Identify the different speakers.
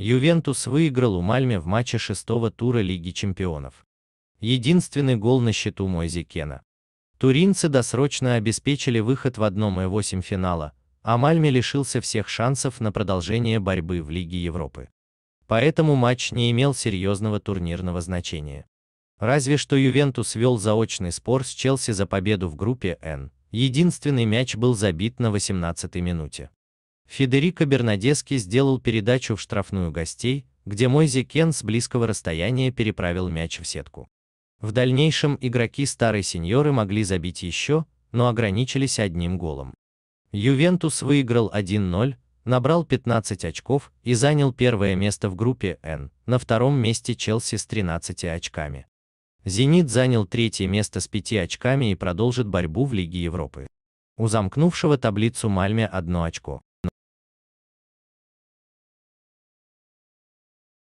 Speaker 1: Ювентус выиграл у Мальме в матче шестого тура Лиги чемпионов. Единственный гол на счету Мойзи Кена. Туринцы досрочно обеспечили выход в 1-8 финала, а Мальме лишился всех шансов на продолжение борьбы в Лиге Европы. Поэтому матч не имел серьезного турнирного значения. Разве что Ювентус вел заочный спор с Челси за победу в группе Н. Единственный мяч был забит на 18-й минуте. Федерико Бернадески сделал передачу в штрафную гостей, где Мойзи Кен с близкого расстояния переправил мяч в сетку. В дальнейшем игроки старой сеньоры могли забить еще, но ограничились одним голом. Ювентус выиграл 1-0, набрал 15 очков и занял первое место в группе N, на втором месте Челси с 13 очками. «Зенит» занял третье место с 5 очками и продолжит борьбу в Лиге Европы. У замкнувшего таблицу Мальме одно очко.